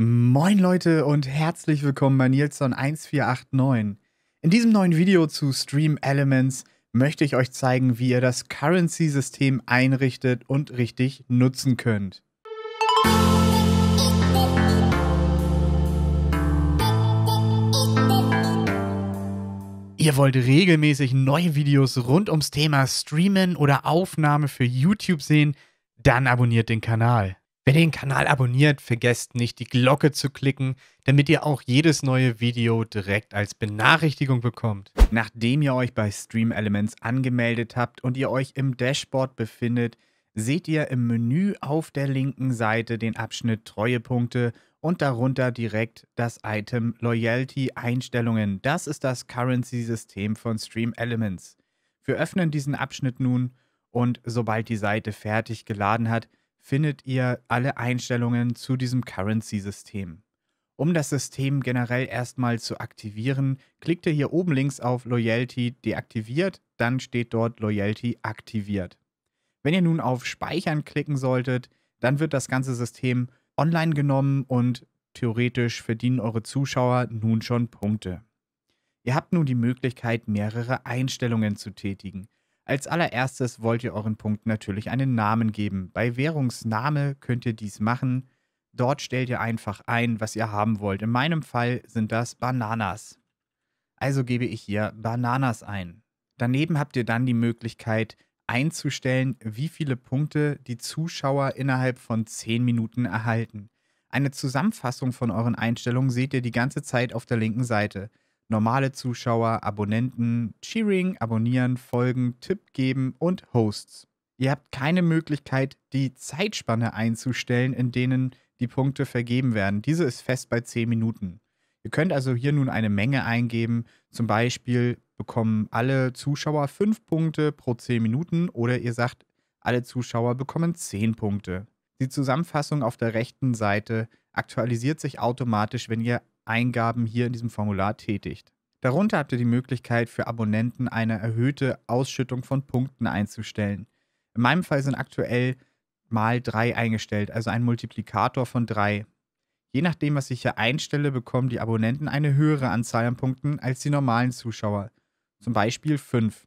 Moin Leute und herzlich willkommen bei Nilsson1489. In diesem neuen Video zu Stream Elements möchte ich euch zeigen, wie ihr das Currency-System einrichtet und richtig nutzen könnt. Ihr wollt regelmäßig neue Videos rund ums Thema Streamen oder Aufnahme für YouTube sehen? Dann abonniert den Kanal. Wer den Kanal abonniert, vergesst nicht, die Glocke zu klicken, damit ihr auch jedes neue Video direkt als Benachrichtigung bekommt. Nachdem ihr euch bei Stream Elements angemeldet habt und ihr euch im Dashboard befindet, seht ihr im Menü auf der linken Seite den Abschnitt Treuepunkte und darunter direkt das Item Loyalty Einstellungen. Das ist das Currency-System von Stream Elements. Wir öffnen diesen Abschnitt nun und sobald die Seite fertig geladen hat, findet ihr alle Einstellungen zu diesem Currency-System. Um das System generell erstmal zu aktivieren, klickt ihr hier oben links auf Loyalty deaktiviert, dann steht dort Loyalty aktiviert. Wenn ihr nun auf Speichern klicken solltet, dann wird das ganze System online genommen und theoretisch verdienen eure Zuschauer nun schon Punkte. Ihr habt nun die Möglichkeit, mehrere Einstellungen zu tätigen. Als allererstes wollt ihr euren Punkten natürlich einen Namen geben. Bei Währungsname könnt ihr dies machen. Dort stellt ihr einfach ein, was ihr haben wollt. In meinem Fall sind das Bananas. Also gebe ich hier Bananas ein. Daneben habt ihr dann die Möglichkeit einzustellen, wie viele Punkte die Zuschauer innerhalb von 10 Minuten erhalten. Eine Zusammenfassung von euren Einstellungen seht ihr die ganze Zeit auf der linken Seite normale Zuschauer, Abonnenten, Cheering, Abonnieren, Folgen, Tipp geben und Hosts. Ihr habt keine Möglichkeit, die Zeitspanne einzustellen, in denen die Punkte vergeben werden. Diese ist fest bei 10 Minuten. Ihr könnt also hier nun eine Menge eingeben. Zum Beispiel bekommen alle Zuschauer 5 Punkte pro 10 Minuten oder ihr sagt, alle Zuschauer bekommen 10 Punkte. Die Zusammenfassung auf der rechten Seite aktualisiert sich automatisch, wenn ihr Eingaben hier in diesem Formular tätigt. Darunter habt ihr die Möglichkeit für Abonnenten eine erhöhte Ausschüttung von Punkten einzustellen. In meinem Fall sind aktuell mal 3 eingestellt, also ein Multiplikator von 3. Je nachdem, was ich hier einstelle, bekommen die Abonnenten eine höhere Anzahl an Punkten als die normalen Zuschauer, zum Beispiel 5.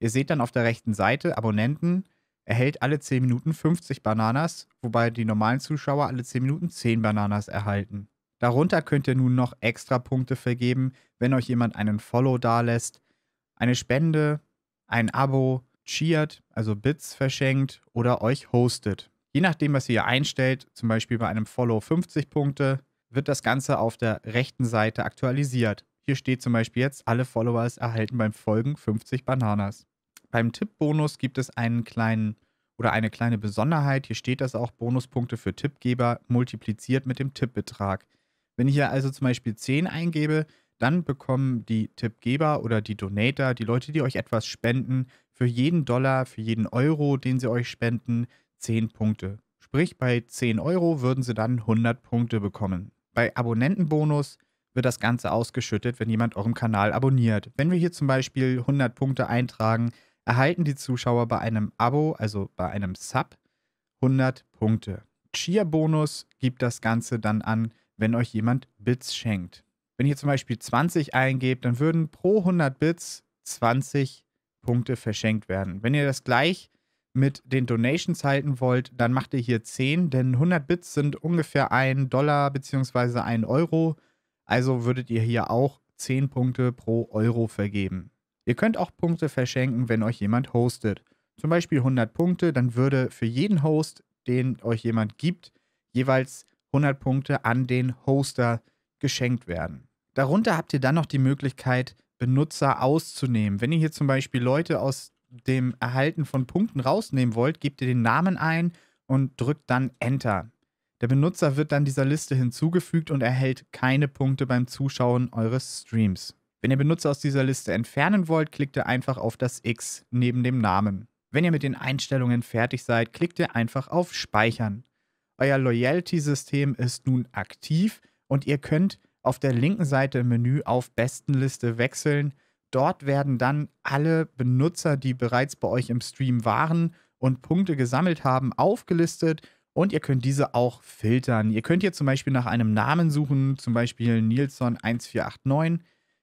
Ihr seht dann auf der rechten Seite Abonnenten, erhält alle 10 Minuten 50 Bananas, wobei die normalen Zuschauer alle 10 Minuten 10 Bananas erhalten. Darunter könnt ihr nun noch extra Punkte vergeben, wenn euch jemand einen Follow dalässt, eine Spende, ein Abo, cheert, also Bits verschenkt oder euch hostet. Je nachdem, was ihr hier einstellt, zum Beispiel bei einem Follow 50 Punkte, wird das Ganze auf der rechten Seite aktualisiert. Hier steht zum Beispiel jetzt, alle Followers erhalten beim Folgen 50 Bananas. Beim Tippbonus gibt es einen kleinen oder eine kleine Besonderheit. Hier steht das auch, Bonuspunkte für Tippgeber multipliziert mit dem Tippbetrag. Wenn ich hier also zum Beispiel 10 eingebe, dann bekommen die Tippgeber oder die Donator, die Leute, die euch etwas spenden, für jeden Dollar, für jeden Euro, den sie euch spenden, 10 Punkte. Sprich, bei 10 Euro würden sie dann 100 Punkte bekommen. Bei Abonnentenbonus wird das Ganze ausgeschüttet, wenn jemand eurem Kanal abonniert. Wenn wir hier zum Beispiel 100 Punkte eintragen, erhalten die Zuschauer bei einem Abo, also bei einem Sub, 100 Punkte. Cheer-Bonus gibt das Ganze dann an, wenn euch jemand Bits schenkt. Wenn ihr zum Beispiel 20 eingebt, dann würden pro 100 Bits 20 Punkte verschenkt werden. Wenn ihr das gleich mit den Donations halten wollt, dann macht ihr hier 10, denn 100 Bits sind ungefähr 1 Dollar bzw. 1 Euro. Also würdet ihr hier auch 10 Punkte pro Euro vergeben. Ihr könnt auch Punkte verschenken, wenn euch jemand hostet. Zum Beispiel 100 Punkte, dann würde für jeden Host, den euch jemand gibt, jeweils 100 Punkte an den Hoster geschenkt werden. Darunter habt ihr dann noch die Möglichkeit, Benutzer auszunehmen. Wenn ihr hier zum Beispiel Leute aus dem Erhalten von Punkten rausnehmen wollt, gebt ihr den Namen ein und drückt dann Enter. Der Benutzer wird dann dieser Liste hinzugefügt und erhält keine Punkte beim Zuschauen eures Streams. Wenn ihr Benutzer aus dieser Liste entfernen wollt, klickt ihr einfach auf das X neben dem Namen. Wenn ihr mit den Einstellungen fertig seid, klickt ihr einfach auf Speichern. Euer Loyalty-System ist nun aktiv und ihr könnt auf der linken Seite im Menü auf Bestenliste wechseln. Dort werden dann alle Benutzer, die bereits bei euch im Stream waren und Punkte gesammelt haben, aufgelistet und ihr könnt diese auch filtern. Ihr könnt hier zum Beispiel nach einem Namen suchen, zum Beispiel Nilsson1489.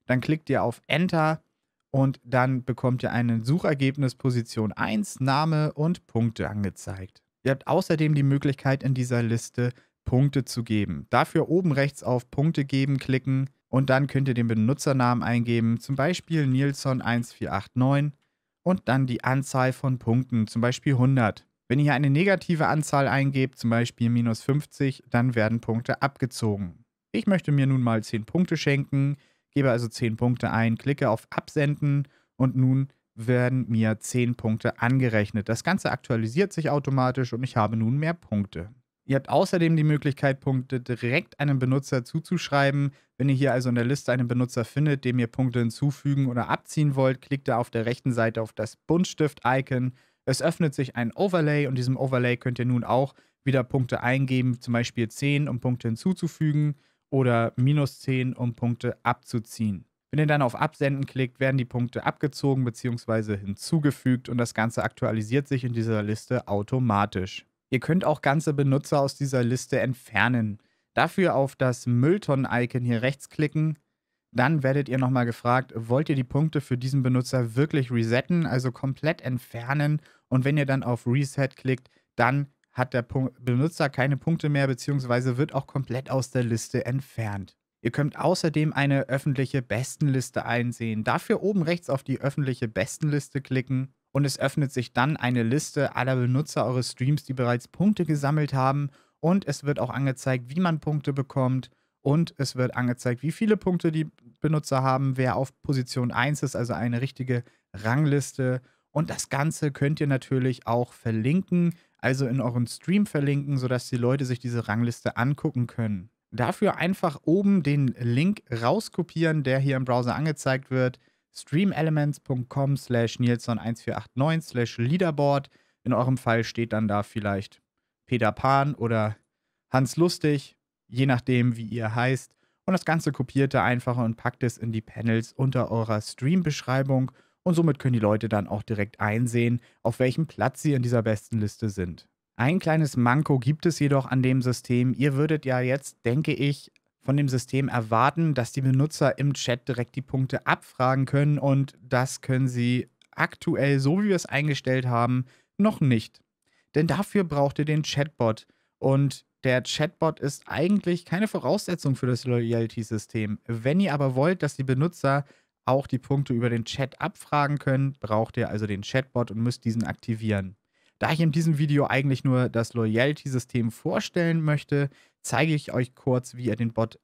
Dann klickt ihr auf Enter und dann bekommt ihr ein Suchergebnis Position 1, Name und Punkte angezeigt. Ihr habt außerdem die Möglichkeit, in dieser Liste Punkte zu geben. Dafür oben rechts auf Punkte geben klicken und dann könnt ihr den Benutzernamen eingeben, zum Beispiel nilsson 1489 und dann die Anzahl von Punkten, zum Beispiel 100. Wenn ihr eine negative Anzahl eingebt, zum Beispiel minus 50, dann werden Punkte abgezogen. Ich möchte mir nun mal 10 Punkte schenken, gebe also 10 Punkte ein, klicke auf Absenden und nun werden mir 10 Punkte angerechnet. Das Ganze aktualisiert sich automatisch und ich habe nun mehr Punkte. Ihr habt außerdem die Möglichkeit, Punkte direkt einem Benutzer zuzuschreiben. Wenn ihr hier also in der Liste einen Benutzer findet, dem ihr Punkte hinzufügen oder abziehen wollt, klickt ihr auf der rechten Seite auf das Buntstift-Icon. Es öffnet sich ein Overlay und diesem Overlay könnt ihr nun auch wieder Punkte eingeben, zum Beispiel 10, um Punkte hinzuzufügen oder minus 10, um Punkte abzuziehen. Wenn ihr dann auf Absenden klickt, werden die Punkte abgezogen bzw. hinzugefügt und das Ganze aktualisiert sich in dieser Liste automatisch. Ihr könnt auch ganze Benutzer aus dieser Liste entfernen. Dafür auf das Mülltonnen-Icon hier rechts klicken. Dann werdet ihr nochmal gefragt, wollt ihr die Punkte für diesen Benutzer wirklich resetten, also komplett entfernen? Und wenn ihr dann auf Reset klickt, dann hat der Benutzer keine Punkte mehr, bzw. wird auch komplett aus der Liste entfernt. Ihr könnt außerdem eine öffentliche Bestenliste einsehen. Dafür oben rechts auf die öffentliche Bestenliste klicken und es öffnet sich dann eine Liste aller Benutzer eures Streams, die bereits Punkte gesammelt haben und es wird auch angezeigt, wie man Punkte bekommt und es wird angezeigt, wie viele Punkte die Benutzer haben, wer auf Position 1 ist, also eine richtige Rangliste. Und das Ganze könnt ihr natürlich auch verlinken, also in euren Stream verlinken, sodass die Leute sich diese Rangliste angucken können. Dafür einfach oben den Link rauskopieren, der hier im Browser angezeigt wird. streamelements.com slash nilsson1489 slash leaderboard. In eurem Fall steht dann da vielleicht Peter Pan oder Hans Lustig, je nachdem, wie ihr heißt. Und das Ganze kopiert ihr einfach und packt es in die Panels unter eurer Stream-Beschreibung. Und somit können die Leute dann auch direkt einsehen, auf welchem Platz sie in dieser besten Liste sind. Ein kleines Manko gibt es jedoch an dem System. Ihr würdet ja jetzt, denke ich, von dem System erwarten, dass die Benutzer im Chat direkt die Punkte abfragen können und das können sie aktuell, so wie wir es eingestellt haben, noch nicht. Denn dafür braucht ihr den Chatbot und der Chatbot ist eigentlich keine Voraussetzung für das Loyalty-System. Wenn ihr aber wollt, dass die Benutzer auch die Punkte über den Chat abfragen können, braucht ihr also den Chatbot und müsst diesen aktivieren. Da ich in diesem Video eigentlich nur das Loyalty-System vorstellen möchte, zeige ich euch kurz, wie ihr den Bot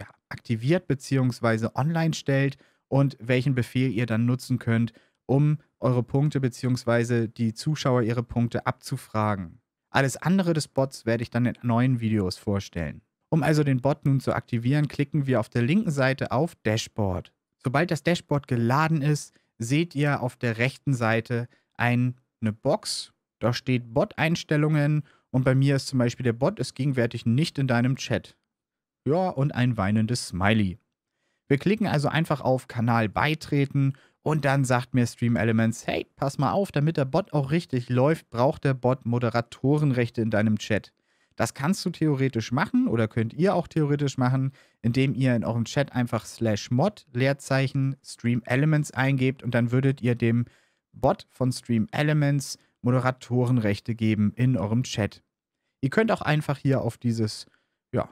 ja, aktiviert bzw. online stellt und welchen Befehl ihr dann nutzen könnt, um eure Punkte bzw. die Zuschauer ihre Punkte abzufragen. Alles andere des Bots werde ich dann in neuen Videos vorstellen. Um also den Bot nun zu aktivieren, klicken wir auf der linken Seite auf Dashboard. Sobald das Dashboard geladen ist, seht ihr auf der rechten Seite eine Box da steht Bot-Einstellungen und bei mir ist zum Beispiel der Bot ist gegenwärtig nicht in deinem Chat. Ja, und ein weinendes Smiley. Wir klicken also einfach auf Kanal beitreten und dann sagt mir Stream Elements, hey, pass mal auf, damit der Bot auch richtig läuft, braucht der Bot Moderatorenrechte in deinem Chat. Das kannst du theoretisch machen oder könnt ihr auch theoretisch machen, indem ihr in eurem Chat einfach slash mod Leerzeichen Stream Elements eingebt und dann würdet ihr dem Bot von Stream Elements Moderatorenrechte geben in eurem Chat. Ihr könnt auch einfach hier auf dieses ja,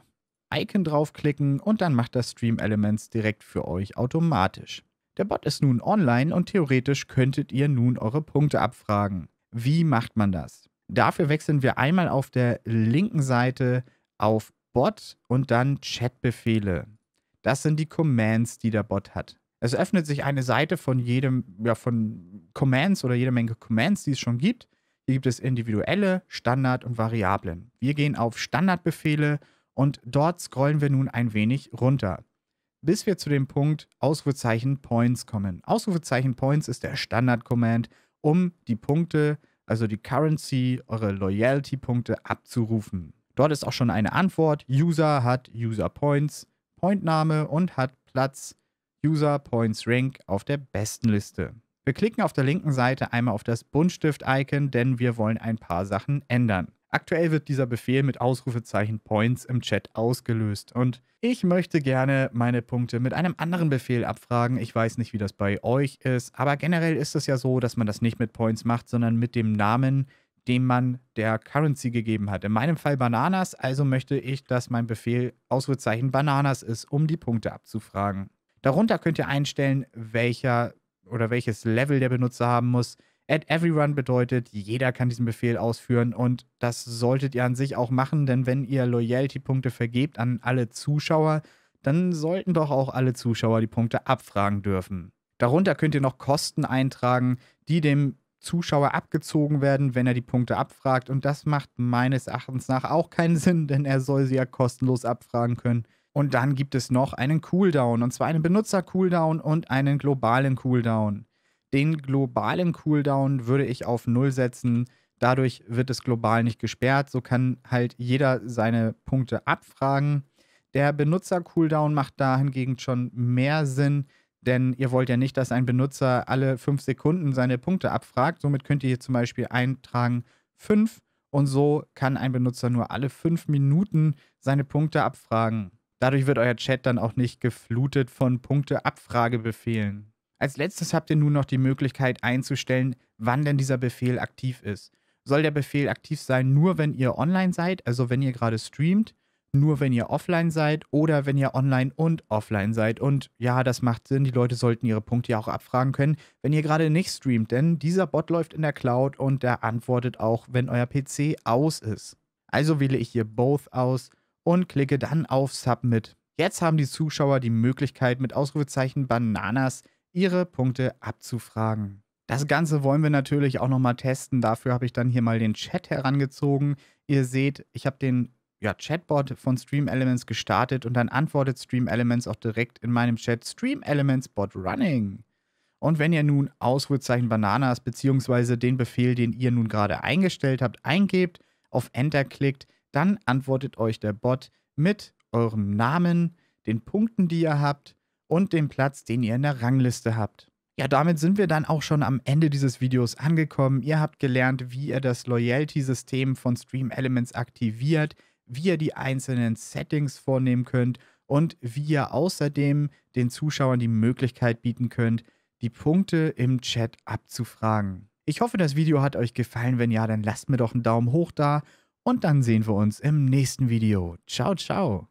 Icon draufklicken und dann macht das Stream Elements direkt für euch automatisch. Der Bot ist nun online und theoretisch könntet ihr nun eure Punkte abfragen. Wie macht man das? Dafür wechseln wir einmal auf der linken Seite auf Bot und dann Chatbefehle. Das sind die Commands, die der Bot hat. Es öffnet sich eine Seite von jedem, ja, von Commands oder jeder Menge Commands, die es schon gibt. Hier gibt es individuelle, Standard und Variablen. Wir gehen auf Standardbefehle und dort scrollen wir nun ein wenig runter, bis wir zu dem Punkt Ausrufezeichen Points kommen. Ausrufezeichen Points ist der Standard-Command, um die Punkte, also die Currency, eure Loyalty-Punkte abzurufen. Dort ist auch schon eine Antwort. User hat User Points, Pointname und hat Platz User Points Rank auf der besten Liste. Wir klicken auf der linken Seite einmal auf das Buntstift-Icon, denn wir wollen ein paar Sachen ändern. Aktuell wird dieser Befehl mit Ausrufezeichen Points im Chat ausgelöst und ich möchte gerne meine Punkte mit einem anderen Befehl abfragen. Ich weiß nicht, wie das bei euch ist, aber generell ist es ja so, dass man das nicht mit Points macht, sondern mit dem Namen, dem man der Currency gegeben hat. In meinem Fall Bananas, also möchte ich, dass mein Befehl Ausrufezeichen Bananas ist, um die Punkte abzufragen. Darunter könnt ihr einstellen, welcher oder welches Level der Benutzer haben muss. Add everyone bedeutet, jeder kann diesen Befehl ausführen und das solltet ihr an sich auch machen, denn wenn ihr Loyalty-Punkte vergebt an alle Zuschauer, dann sollten doch auch alle Zuschauer die Punkte abfragen dürfen. Darunter könnt ihr noch Kosten eintragen, die dem Zuschauer abgezogen werden, wenn er die Punkte abfragt. Und das macht meines Erachtens nach auch keinen Sinn, denn er soll sie ja kostenlos abfragen können. Und dann gibt es noch einen Cooldown, und zwar einen Benutzer-Cooldown und einen globalen Cooldown. Den globalen Cooldown würde ich auf 0 setzen. Dadurch wird es global nicht gesperrt. So kann halt jeder seine Punkte abfragen. Der Benutzer-Cooldown macht da hingegen schon mehr Sinn, denn ihr wollt ja nicht, dass ein Benutzer alle 5 Sekunden seine Punkte abfragt. Somit könnt ihr hier zum Beispiel eintragen 5 und so kann ein Benutzer nur alle 5 Minuten seine Punkte abfragen. Dadurch wird euer Chat dann auch nicht geflutet von Punkteabfragebefehlen. Als letztes habt ihr nun noch die Möglichkeit einzustellen, wann denn dieser Befehl aktiv ist. Soll der Befehl aktiv sein, nur wenn ihr online seid, also wenn ihr gerade streamt, nur wenn ihr offline seid oder wenn ihr online und offline seid. Und ja, das macht Sinn, die Leute sollten ihre Punkte ja auch abfragen können, wenn ihr gerade nicht streamt, denn dieser Bot läuft in der Cloud und der antwortet auch, wenn euer PC aus ist. Also wähle ich hier Both aus und klicke dann auf Submit. Jetzt haben die Zuschauer die Möglichkeit, mit Ausrufezeichen Bananas ihre Punkte abzufragen. Das Ganze wollen wir natürlich auch nochmal testen. Dafür habe ich dann hier mal den Chat herangezogen. Ihr seht, ich habe den ja, Chatbot von Stream Elements gestartet und dann antwortet Stream Elements auch direkt in meinem Chat Stream Elements Bot Running. Und wenn ihr nun Ausrufezeichen Bananas bzw. den Befehl, den ihr nun gerade eingestellt habt, eingebt, auf Enter klickt, dann antwortet euch der Bot mit eurem Namen, den Punkten, die ihr habt und dem Platz, den ihr in der Rangliste habt. Ja, damit sind wir dann auch schon am Ende dieses Videos angekommen. Ihr habt gelernt, wie ihr das Loyalty-System von Stream Elements aktiviert, wie ihr die einzelnen Settings vornehmen könnt und wie ihr außerdem den Zuschauern die Möglichkeit bieten könnt, die Punkte im Chat abzufragen. Ich hoffe, das Video hat euch gefallen. Wenn ja, dann lasst mir doch einen Daumen hoch da und dann sehen wir uns im nächsten Video. Ciao, ciao.